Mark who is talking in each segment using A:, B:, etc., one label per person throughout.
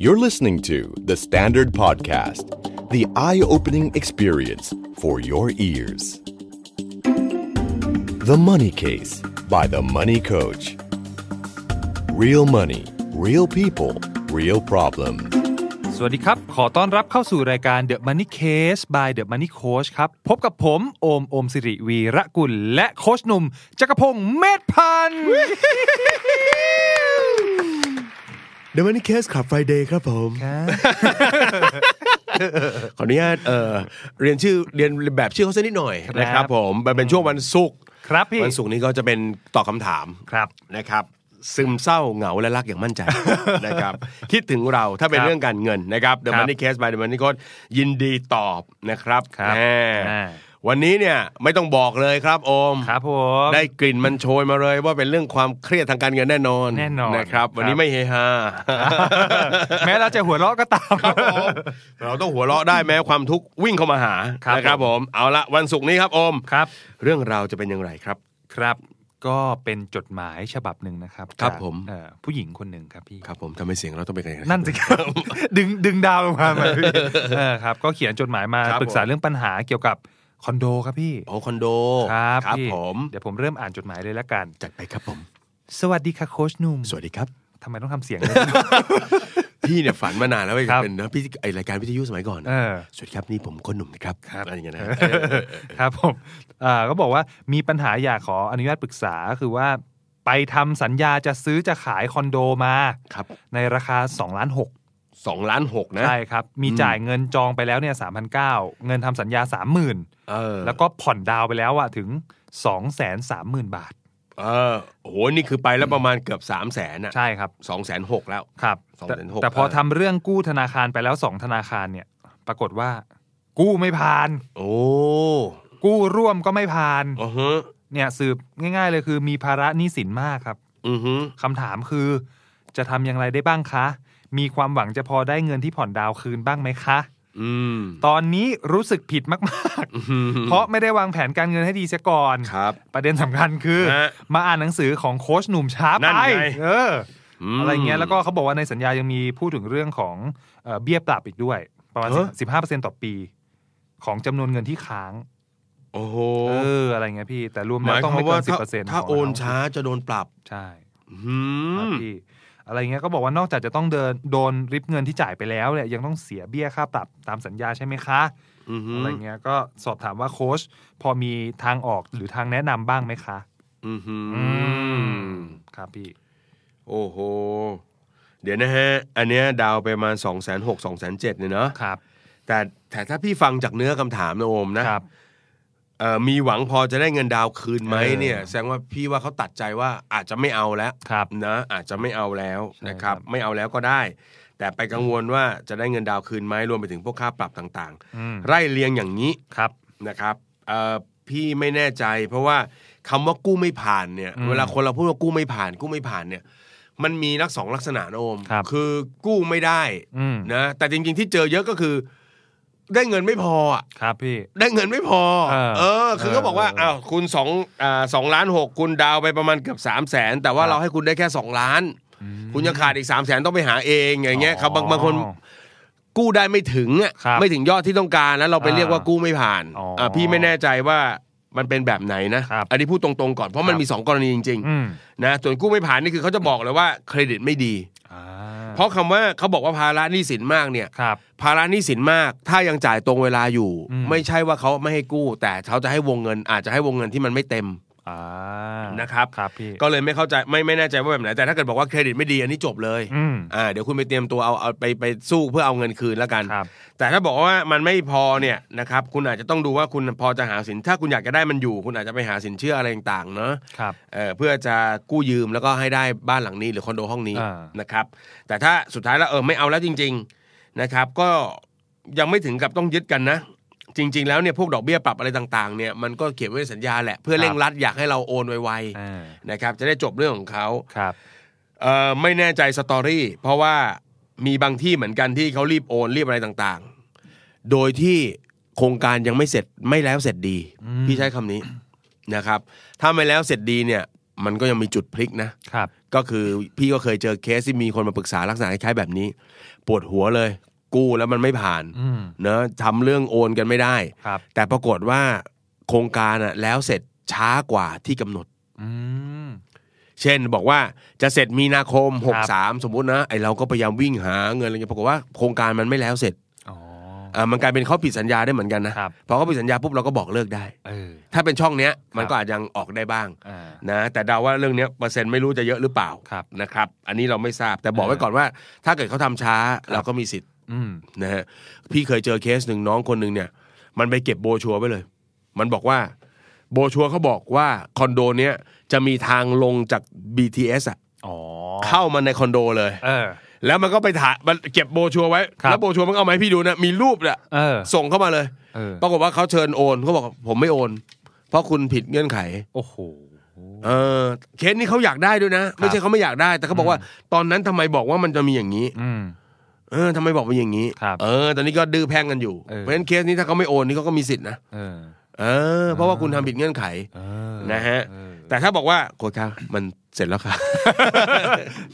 A: You're listening to The Standard Podcast, the eye opening experience for your ears. The Money Case by The Money Coach. Real money, real people, real problems. สวัสดีครับ ขอต้อนรับเข้าสู่รายการ The Money Case by The Money Coach ครับ พบกับผมโอมโอมสิริวีระกุล และโคชหนุ่ม จักรพงศ์เมธพันธ์
B: t h วว o นน y Case Club ไฟเดย์ครับผม ขออนุญาตเรียนชื่อเรียนแบบชื่อเขาสักนิดหน่อยนะครับผมมเป็นช่วงวันศุกร์ครับพี่วันศุกร์นี้ก็จะเป็นตอบคาถามครับนะครับ ซึมเศร้าเหงาและรักอย่างมั่นใจนะครับคิดถึงเราถ้าเป็นเรื่องการเงินนะครับเ The m o น e y Case by The m o มันนี่ก็ยินดีตอบนะครับวันนี้เนี่ยไม่ต้องบอกเลยครับ โอมครับผมได้กลิ่นมันโชยมาเลยว่าเป็นเรื่องความเครียดทางการเงินแน่นอนแน่นอนนะครับวันนี้ไม่เฮฮาแม้เราจะหัวเราะก็ตามครับผมเราต้องหัวเราะได้แม้ความทุกข์วิ่งเข้ามาหา นะครับผม เอาละวันศุกร์นี้ครับโอมครับ เรื่องราวจะเป็นอย่างไรครับ ครับ ก็เป็นจดหมายฉบับหนึ่งนะครับ
A: ครับผมผู้หญิงคนหนึ่งครับพี่ครับผมทำไมเสีย
B: งเราต้องเป็นไงนั่นส
A: ิครับดึงดึงดาวลงมาครับ ก็เขียนจดหมายมาปรึกษาเรื่องปัญหาเกี่ยวกับคอนโด ครับพี่โอ้คอนโดครับ ครับผมเดี๋ยวผมเริ่มอ่านจดหมายเลยละกันจัดไปครับผม สวัสดีค่ะโค้ชนุ่มสวัสดีครับทำไมต้องทำเสียง
B: พี่เนี่ยฝันมานานแล้วเป็นนะพี่ไอรายการวิทยุสมัยก่อนสวัสดีครับนี่ผมคนหนุ่มนะครับอะไรอย่างเงี้ยน
A: ะครับผมก็บอกว่ามีปัญหาอยากขออนุญาตปรึกษา คือว่าไปทำสัญญาจะซื้อจะขายคอนโดมาในราคา2ล้านกสองล้านหกนะ ใช่ครับ มีจ่ายเงินจองไปแล้วเนี่ยสามพันเก้าเงินทำสัญญาสามหมื่นแล้วก็ผ่อนดาวไปแล้วอะถึงสองแสนสามหมื่นบาท เออโอ้โหนี่คือไปแล้วประมาณเกือบสามแสนอะใช่ครับสองแสนหกแล้วครับสองแสนหกแต่พอทำเรื่องกู้ธนาคารไปแล้วสองธนาคารเนี่ย ปรากฏว่า กู้ไม่ผ่าน โอ้กู้ร่วมก็ไม่ผ่านออฮเนี่ยสืบง่ายๆเลยคือ มีภาระหนี้สินมากครับออืฮึคำถามคือ จะทำอย่างไรได้บ้างคะมีความหวังจะพอได้เงินที่ผ่อนดาวคืนบ้างไหมคะตอนนี้รู้สึกผิดมากๆ เพราะไม่ได้วางแผนการเงินให้ดีเสียก่อนครับ ประเด็นสำคัญคือ มาอ่านหนังสือของโค้ชหนุ่มช้าไปเอออะไรเงี้ย แล้วก็เขาบอกว่าในสัญญายังมีพูดถึงเรื่องของเบี้ยปรับอีกด้วย ประมาณสิบห้าเปอร์เซ็นต่อปี ของจำนวนเงินที่ค้าง โอ้โหอออะไรเงี้ยพี่ แต่รวมแล้วต้องไม่เกินสิบเปอร์เซ็นต์ถ้าโอนช้าจะโดนปรับ ใช่ครับพี่อะไรเงี้ยก็บอกว่านอกจากจะต้องเดินโดนริบเงินที่จ่ายไปแล้วเนี่ยยังต้องเสียเบี้ยค่าปรับตามสัญญาใช่ไหมคะอะไรเงี้ยก็สอบถามว่าโค้ชพอมีทางออกหรือทางแนะนำบ้างไหมคะ
B: อืมครับพี่โอ้โหเดี๋ยวนะฮะอันเนี้ยดาวไปมาสองแสนหกสองแสนเจ็ดเนี่ยเนาะครับแต่แต่ถ้าพี่ฟังจากเนื้อคำถามนะโอมนะครับมีหวังพอจะได้เงินดาวคืนไหมเนี่ยแสดงว่าพี่ว่าเขาตัดใจว่าอาจจะไม่เอาแล้วนะอาจจะไม่เอาแล้วนะครับไม่เอาแล้วก็ได้ แต่ไปกังวลว่าจะได้เงินดาวคืนไหมรวมไปถึงพวกค่าปรับต่างๆ ไร่เลียงอย่างนี้ครับนะครับพี่ไม่แน่ใจ เพราะว่าคำว่ากู้ไม่ผ่านเนี่ยเวลาคนเราพูดว่ากู้ไม่ผ่าน กู้ไม่ผ่านเนี่ยมันมีนักสองลักษณะโอมคคือกู้ไม่ได้นะแต่จริงๆที่เจอเยอะก็คือได้เงินไม่พออ่ะครับพี่ ได้เงินไม่พอเออคือเขาบอกว่าอ้าวคุณสองอ่าสองล้านหกคุณดาวไปประมาณเกือบสามแสนแต่ว่าเราให้คุณได้แค่สองล้าน คุณยังขาดอีกสามแสนต้องไปหาเองอย่างเงี้ยครับบางบางคนกู้ได้ไม่ถึงอ่ะไม่ถึงยอดที่ต้องการแล้วเราไปเรียกว่ากู้ไม่ผ่านอ่าพี่ไม่แน่ใจว่ามันเป็นแบบไหนนะอันนี้พูดตรงๆก่อนเพราะมันมีสองกรณีจริงๆนะส่วนกู้ไม่ผ่านนี่คือเขาจะบอกเลยว่าเครดิตไม่ดีเพราะคำว่าเขาบอกว่าภาระหนี้สินมากเนี่ยภาระหนี้สินมากถ้ายังจ่ายตรงเวลาอยู่ ไม่ใช่ว่าเขาไม่ให้กู้ แต่เขาจะให้วงเงินอาจจะให้วงเงินที่มันไม่เต็มนะครับครับพี่ก็เลยไม่เข้าใจ ไม่ไม่แน่ใจว่าแบบไหนแต่ถ้าเกิดบอกว่าเครดิตไม่ดีอันนี้จบเลยอ่าเดี๋ยวคุณไปเตรียมตัวเอาเอาไปไปสู้เพื่อเอาเงินคืนแล้วกันแต่ถ้าบอกว่ามันไม่พอเนี่ยนะครับคุณอาจจะต้องดูว่าคุณพอจะหาสินถ้าคุณอยากจะได้มันอยู่ คุณอาจจะไปหาสินเชื่ออะไรต่างๆเนาะครับเออเพื่อจะกู้ยืมแล้วก็ให้ได้บ้านหลังนี้หรือคอนโดห้องนี้นะครับแต่ถ้าสุดท้ายแล้วเออไม่เอาแล้วจริง ๆนะครับ ก็ยังไม่ถึงกับต้องยึดกันนะจริงๆแล้วเนี่ยพวกดอกเบี้ยปรับอะไรต่างๆเนี่ยมันก็เขียนไว้ในสัญญาแหละเพื่อเร่งรัด อยากให้เราโอนไวๆนะครับ จะได้จบเรื่องของเขาครับไม่แน่ใจสตอรี่เพราะว่ามีบางที่เหมือนกันที่เขารีบโอนรีบอะไรต่างๆ โดยที่โครงการยังไม่เสร็จไม่แล้วเสร็จดี พี่ใช้คำนี้นะครับถ้าไม่แล้วเสร็จดีเนี่ยมันก็ยังมีจุดพลิกนะครับก็คือพี่ก็เคยเจอเคสที่มีคนมาปรึกษาลักษณะคล้ายๆแบบนี้ปวดหัวเลยกู้แล้วมันไม่ผ่านเนอะทำเรื่องโอนกันไม่ได้ แต่ปรากฏว่า โครงการอ่ะแล้วเสร็จช้ากว่าที่กำหนดเช่นบอกว่าจะเสร็จมีนาคมหกสามสมมุตินะไอเราก็พยายามวิ่งหาเงินอะไรเงี้ยปรากฏว่าโครงการมันไม่แล้วเสร็จอ่ามันกลายเป็นเขาผิดสัญญาได้เหมือนกันนะพอเขาผิดสัญญาปุ๊บเราก็บอกเลิกได้ถ้าเป็นช่องเนี้ยมันก็อาจยังออกได้บ้างนะแต่เดาว่าเรื่องเนี้ยเปอร์เซ็นต์ไม่รู้จะเยอะหรือเปล่านะครับ อันนี้เราไม่ทราบแต่บอกไว้ก่อนว่าถ้าเกิดเขาทำช้าเราก็มีสิทธินะฮะพี่เคยเจอเคสหนึ่งน้องคนหนึ่งเนี่ย มันไปเก็บโบชัวไว้เลย มันบอกว่า โบชัวเขาบอกว่าคอนโดเนี้ยจะมีทางลงจาก BTS อ่ะเข้ามาในคอนโดเลยแล้วมันก็ไปถ่ายมันเก็บโบชัวไว้แล้วโบชัวมันเอามาให้พี่ดูนะมีรูปเนี่ยส่งเข้ามาเลยปรากฏว่าเขาเชิญโอนเขาบอกผมไม่โอน เพราะคุณผิดเงื่อนไข โอ้โหเออเคสนี้เขาอยากได้ด้วยนะ ไม่ใช่เขาไม่อยากได้แต่เขาบอกว่า ตอนนั้นทำไมบอกว่ามันจะมีอย่างนี้เออทำไมบอกไปอย่างนี้เออตอนนี้ก็ดื้อแพ่งกันอยู่ เพราะฉะนั้นเคสนี้ถ้าเขาไม่โอนนี่เขาก็มีสิทธินะเออเออเพราะว่าคุณทำผิดเงื่อนไขนะฮะแต่ถ้าบอกว่าโค้ชครับมันเสร็จแล้วค่ะ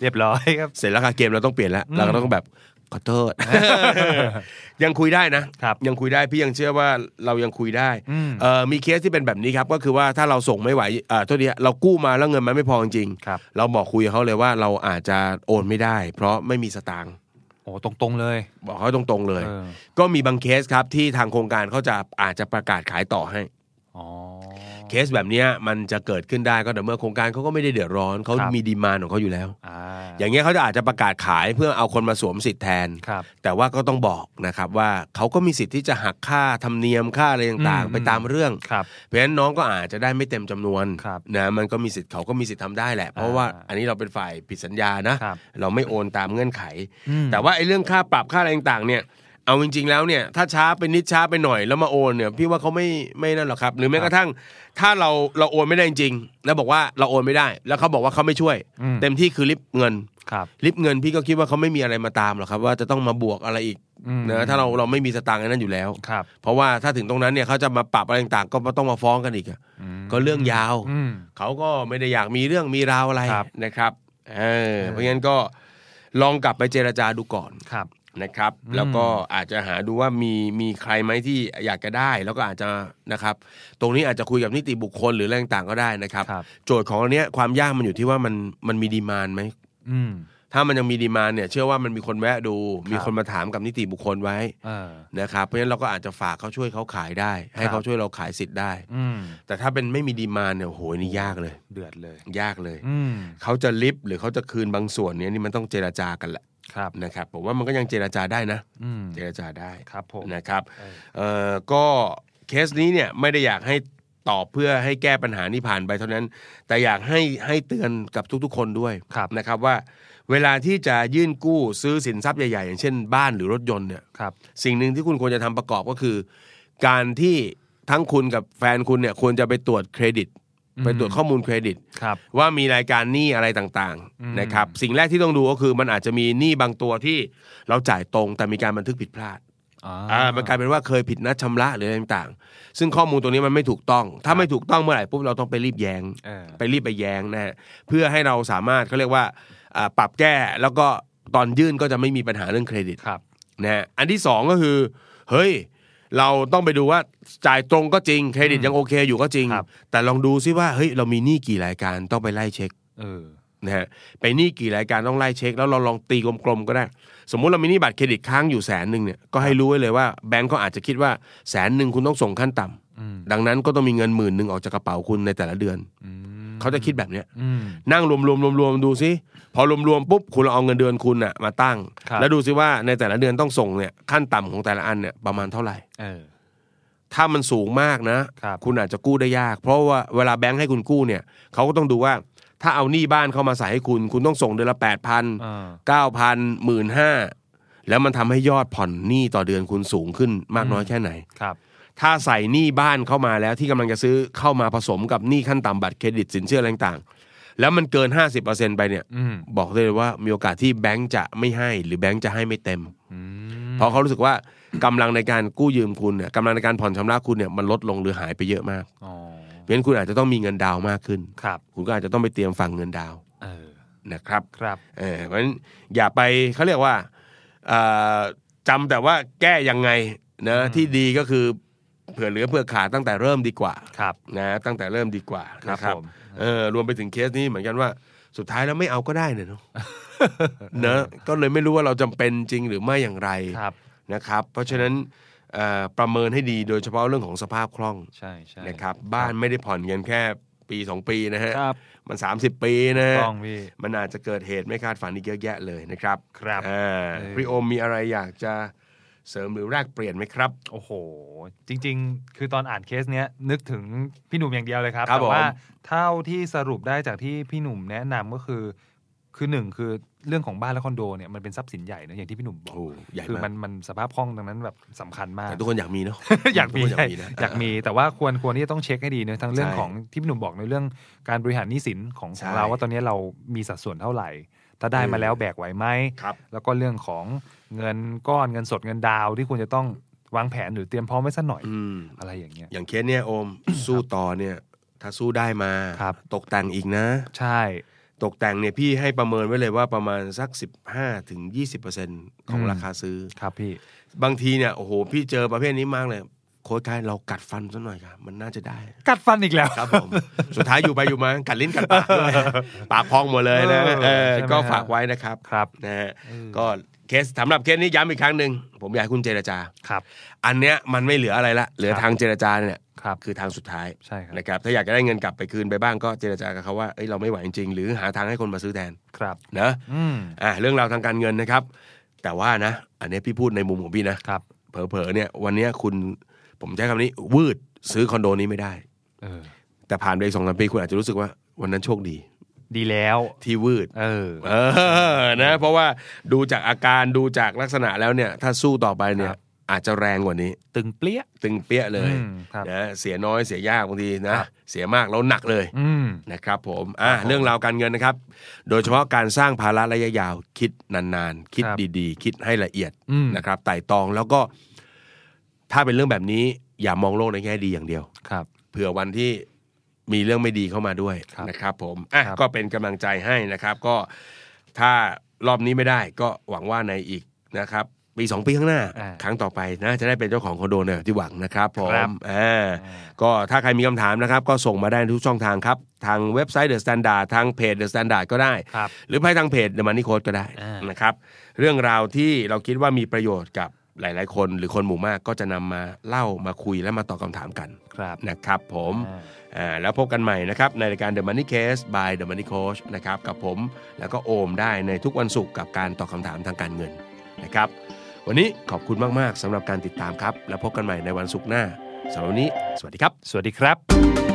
B: เรียบร้อยครับเสร็จแล้วค่ะเกมเราต้องเปลี่ยนแล้วเราก็ต้องแบบขอโทษยังคุยได้นะครับยังคุยได้พี่ยังเชื่อว่าเรายังคุยได้อเอ่อมีเคสที่เป็นแบบนี้ครับก็คือว่าถ้าเราส่งไม่ไหวอ่าโทษทีฮเรากู้มาแล้วเงินมันไม่พอจริงครับเราบอกคุยกับเขาเลยว่าเราอาจจะโอนไม่ได้ เพราะไม่มีสตางค์โอ้ตรงๆเลยบอกเขาตรง ๆเลยเออก็มีบางเคสครับที่ทางโครงการเขาจะอาจจะประกาศขายต่อให้อเคสแบบนี้มันจะเกิดขึ้นได้ก็แต่เมื่อโครงการเขาก็ไม่ได้เดือดร้อนเขามีดีมานของเขาอยู่แล้วอ่าอย่างเงี้ยเขาจะอาจจะประกาศขายเพื่อเอาคนมาสวมสิทธิ์แทน แต่ว่าก็ต้องบอกนะครับว่าเขาก็มีสิทธิ์ที่จะหักค่าธรรมเนียมค่าอะไรต่างๆไปตามเรื่อง เพราะฉะนั้นน้องก็อาจจะได้ไม่เต็มจำนวนนะมันก็มีสิทธิ์เขาก็มีสิทธิ์ทำได้แหละ เพราะว่าอันนี้เราเป็นฝ่ายผิดสัญญานะเราไม่โอนตามเงื่อนไข แต่ว่าไอ้เรื่องค่าปรับค่าอะไรต่างๆเนี่ยเอาจริงๆแล้วเนี่ยถ้าช้าไปนิดช้าไปหน่อยแล้วมาโอนเนี่ย พี่ว่าเขาไม่ไม่นั่นหรอกครับ หรือแม้กระทั่งถ้าเราเราโอนไม่ได้จริงๆแล้วบอกว่าเราโอนไม่ได้ แล้วเขาบอกว่าเขาไม่ช่วย เต็มที่คือริบเงินครับริบเงินพี่ก็คิดว่าเขาไม่มีอะไรมาตามหรอกครับ ว่าจะต้องมาบวกอะไรอีกนะถ้าเราเราไม่มีสตางค์นั้นอยู่แล้วครับ เพราะว่าถ้าถึงตรงนั้นเนี่ยเขาจะมาปรับอะไรต่างๆก็ต้องมาฟ้องกันอีกก็เรื่องยาวเขาก็ไม่ได้อยากมีเรื่องมีราวอะไรรนะครับเเพราะงั้นก็ลองกลับไปเจรจาดูก่อนครับนะครับแล้วก็อาจจะหาดูว่ามีมีใครไหมที่อยากจะได้ แล้วก็อาจจะนะครับตรงนี้อาจจะคุยกับนิติบุคคลหรือแรงต่างก็ได้นะครับ โจทย์ของอันเนี้ยความยากมันอยู่ที่ว่ามันมันมีดีมานไหมถ้ามันยังมีดีมานเนี่ยเชื่อว่ามันมีคนแวะดูมีคนมาถามกับนิติบุคคลไว้นะครับเพราะฉะนั้นเราก็อาจจะฝากเขาช่วยเขาขายได้ ให้เขาช่วยเราขายสิทธิ์ได้แต่ถ้าเป็นไม่มีดีมานเนี่ยโหนี่ยากเลยเดือดเลยยากเลยเขาจะลิฟหรือเขาจะคืนบางส่วนเนี่ยนี่มันต้องเจรจากันแหละครับนะครับผมว่ามันก็ยังเจราจาได้นะเจราจาได้ครับผมนะครับเอ่อก็เคสนี้เนี่ยไม่ได้อยากให้ตอบเพื่อให้แก้ปัญหานี้ผ่านไปเท่านั้น แต่อยากให้ให้เตือนกับทุกๆ คนด้วยนะครับ ว่าเวลาที่จะยื่นกู้ซื้อสินทรัพย์ใหญ่ๆอย่างเช่นบ้านหรือรถยนต์เนี่ยสิ่งหนึ่งที่คุณควรจะทำประกอบก็คือ การที่ทั้งคุณกับแฟนคุณเนี่ยควรจะไปตรวจเครดิตไปตรวจข้อมูลเครดิตว่ามีรายการหนี้อะไรต่างๆนะครับสิ่งแรกที่ต้องดูก็คือมันอาจจะมีหนี้บางตัวที่เราจ่ายตรง แต่มีการบันทึกผิดพลาดอ่ามันกลายเป็นว่าเคยผิดนัดชำระหรืออะไรต่างๆ ซึ่งข้อมูลตรงนี้มันไม่ถูกต้อง ถ้าไม่ถูกต้องเมื่อไหร่ปุ๊บเราต้องไปรีบแยง้งไปรีบไปแย้งนะเพื่อให้เราสามารถเขาเรียกว่าปรับแก้แล้วก็ตอนยื่นก็จะไม่มีปัญหาเรื่องเครดิตนบนะอันที่สองก็คือเฮ้ยเราต้องไปดูว่าจ่ายตรงก็จริงเครดิตยังโอเคอยู่ก็จริง แต่ลองดูซิว่าเฮ้ยเรามีหนี้กี่รายการต้องไปไล่เช็คนะฮะไปหนี้กี่รายการต้องไล่เช็ค แล้วเราลองตีกลมๆก็ได้สมมุติเรามีหนี้บัตรเครดิตค้างอยู่แสนหนึ่งเนี่ยก็ให้รู้ไว้เลยว่า แบงก์เขาอาจจะคิดว่าแสนหนึ่งคุณต้องส่งขั้นต่ำดังนั้นก็ต้องมีเงินหมื่นหนึ่งออกจากกระเป๋าคุณในแต่ละเดือนเขาจะคิดแบบเนี้ยนั่งรวมๆรวมๆดูซิพอรวมๆปุ๊บคุณเอาเงินเดือนคุณอะมาตั้ง แล้วดูซิว่าในแต่ละเดือนต้องส่งเนี่ยขั้นต่ำของแต่ละอันเนี่ยประมาณเท่าไหร่เออถ้ามันสูงมากนะคคุณอาจจะกู้ได้ยาก เพราะว่าเวลาแบงค์ให้คุณกู้เนี่ยเขาก็ต้องดูว่า ถ้าเอาหนี้บ้านเข้ามาใส่ให้คุณ คุณต้องส่งเดือนละแปดพันเก้าพันหมื่นห้าแล้วมันทำให้ยอดผ่อนหนี้ต่อเดือนคุณสูงขึ้นมากน้อยแค่ไหนครับ ถ้าใส่หนี้บ้านเข้ามาแล้วที่กำลังจะซื้อเข้ามาผสมกับหนี้ขั้นต่ำบัตรเครดิตสินเชื่ออะไรต่างแล้วมันเกิน 50%ไปเนี่ยบอกได้เลยว่ามีโอกาสที่แบงก์จะไม่ให้ หรือแบงก์จะให้ไม่เต็มเพราะเขารู้สึกว่ากำลังในการกู้ยืมคุณเนี่ยกำลังในการผ่อนชำระคุณเนี่ยมันลดลงหรือหายไปเยอะมากเพราะฉะนั้นคุณอาจจะต้องมีเงินดาวมากขึ้นครับ คุณก็อาจจะต้องไปเตรียมฝั่งเงินดาวนะครับครับเพราะฉะนั้นอย่าไปเขาเรียกว่าจำแต่ว่าแก้ยังไงนะที่ดีก็คือเผื่อเหลือเผื่อขาดตั้งแต่เริ่มดีกว่า ครับนะตั้งแต่เริ่มดีกว่านะครับเออรวมไปถึงเคสนี้เหมือนกันว่าสุดท้ายแล้วไม่เอาก็ได้เนาะเนอะก็เลยไม่รู้ว่าเราจำเป็นจริงหรือไม่อย่างไรนะครับ เพราะฉะนั้นประเมินให้ดีโดยเฉพาะเรื่องของสภาพคล่องใช่ใชนะครับบ้านไม่ได้ผ่อนเงินแค่ปีสองปีนะฮะมัน 30 ปีนะฮะมันอาจจะเกิดเหตุไม่คาดฝันอีกเยอะแยะเลยนะครับ ครับพี่โอมมีอะไรอยากจะเสริมหรือแลกเปลี่ยนไหมครับ โอ้โห จร
A: ิงๆ คือตอนอ่านเคสเนี้ยนึกถึงพี่หนุ่มอย่างเดียวเลยครับรบแต่ว่าเท่าที่สรุปได้จากที่พี่หนุ่มแนะนำก็คือคือหนึ่งคือเรื่องของบ้านและคอนโดเนี่ยมันเป็นทรัพย์สินใหญ่นะอย่างที่พี่หนุ่มบอกคือมันมันสภาพคล่องดังนั้นแบบสำคัญมาก
B: ทุกคนอยากมีเนาะอย
A: ากมี อยากมีแต่ว่าควรควรที่จะต้องเช็คให้ดีเนะทั้งเรื่องของที่พี่หนุ่มบอกในเรื่องการบริหารหนี้สินของเราว่าตอนนี้เรามีสัดส่วนเท่าไหร่ถ้าได้มาแล้วแบกไหวไหมแล้วก็เรื่องของเงินก้อนเงินสดเงินดาว ที่คุณจะต้องวางแผนหรือเตรียมพร้อมไว้สักหน่อย
B: อะไรอย่างเงี้ย อย่างเคสเนี่ยโอมสู้ต่อเนี่ยถ้าสู้ได้มา ตกแต่งอีกนะ ใช่ตกแต่งเนี่ยพี่ให้ประเมินไว้เลยว่าประมาณสัก 15ถึง20%ของราคาซื้อครับพี่บางทีเนี่ยโอ้โหพี่เจอประเภทนี้มากเลยโค้ชกายเรากัดฟันซะหน่อยครับ มันน่าจะได้ กัดฟันอีกแล้วครับผมสุดท้ายอยู่ไปอยู่มากัดลิ้นกัดปากด้วยปากพองหมดเลยนะก็ฝากไว้นะครับครับนะฮะก็เคสสำหรับเคสนี้ย้ำอีกครั้งหนึ่งผมอยากให้คุณเจรจาครับ อันเนี้ยมันไม่เหลืออะไรละเหลือทางเจรจาเนี่ยครับคือทางสุดท้ายใช่ครับนะครับถ้าอยากจะได้เงินกลับไปคืนไปบ้างก็เจรจากับเขาว่าเอ้ยเราไม่ไหวจริงๆหรือหาทางให้คนมาซื้อแทนครับ นะอ่าเรื่องราวทางการเงินนะครับ แต่ว่านะ อันนี้พี่พูดในมุมของพี่นะครับ เผลอๆเนี่ย วันนี้คุณผมใช้คำนี้วืดซื้อคอนโดนี้ไม่ได้เออแต่ผ่านไปสองสามปีคุณอาจจะรู้สึกว่าวันนั้นโชคดี ดีแล้วที่วืด เออเออนะเพราะว่าดูจากอาการดูจากลักษณะแล้วเนี่ยถ้าสู้ต่อไปเนี่ย อาจจะแรงกว่านี้ ตึงเปี้ยตึงเปี้ยเลยนะเสียน้อยเสียยากบางทีนะเสียมากแล้วหนักเลยนะครับ ผมอ่ะเรื่องราวการเงินนะครับ โดยเฉพาะการสร้างภาระระยะยาวคิดนานๆ คิดดีๆ คิดให้ละเอียดนะครับไต่ตองแล้วก็ถ้าเป็นเรื่องแบบนี้อย่ามองโลกในแง่ดีอย่างเดียวครับ เผื่อวันที่มีเรื่องไม่ดีเข้ามาด้วยนะครับผมอ่ะก็เป็นกำลังใจให้นะครับก็ถ้ารอบนี้ไม่ได้ก็หวังว่าในอีกนะครับปีสองปีข้างหน้า ครั้งต่อไปนะ จะได้เป็นเจ้าของคอนโดเนี่ยที่หวังนะครับผมอ่าก็ถ้าใครมีคำถามนะครับ ก็ส่งมาได้ทุกช่องทางครับ ทางเว็บไซต์เดอะสแตนดาร์ดทางเพจเดอะสแตนดาร์ดก็ได้ หรือไปทางเพจเดอะมันนี่โค้ดก็ได้นะครับ เรื่องราวที่เราคิดว่ามีประโยชน์กับหลายๆคนหรือคนหมู่มากก็จะนำมาเล่ามาคุยและมาตอบคาถามกันนะครับ ผมแล้วพบกันใหม่นะครับในรายการ The Money Case by The Money Coach นะครับกับผมแล้วก็โอมได้ในทุกวันศุกร์กับการตอบคาถามทางการเงินนะครับ วันนี้ขอบคุณมากๆสำหรับการติดตามครับแล้วพบกันใหม่ในวันศุกร์หน้าสำหรับวันนี้ สวัสดีครับ สวัสดีครับ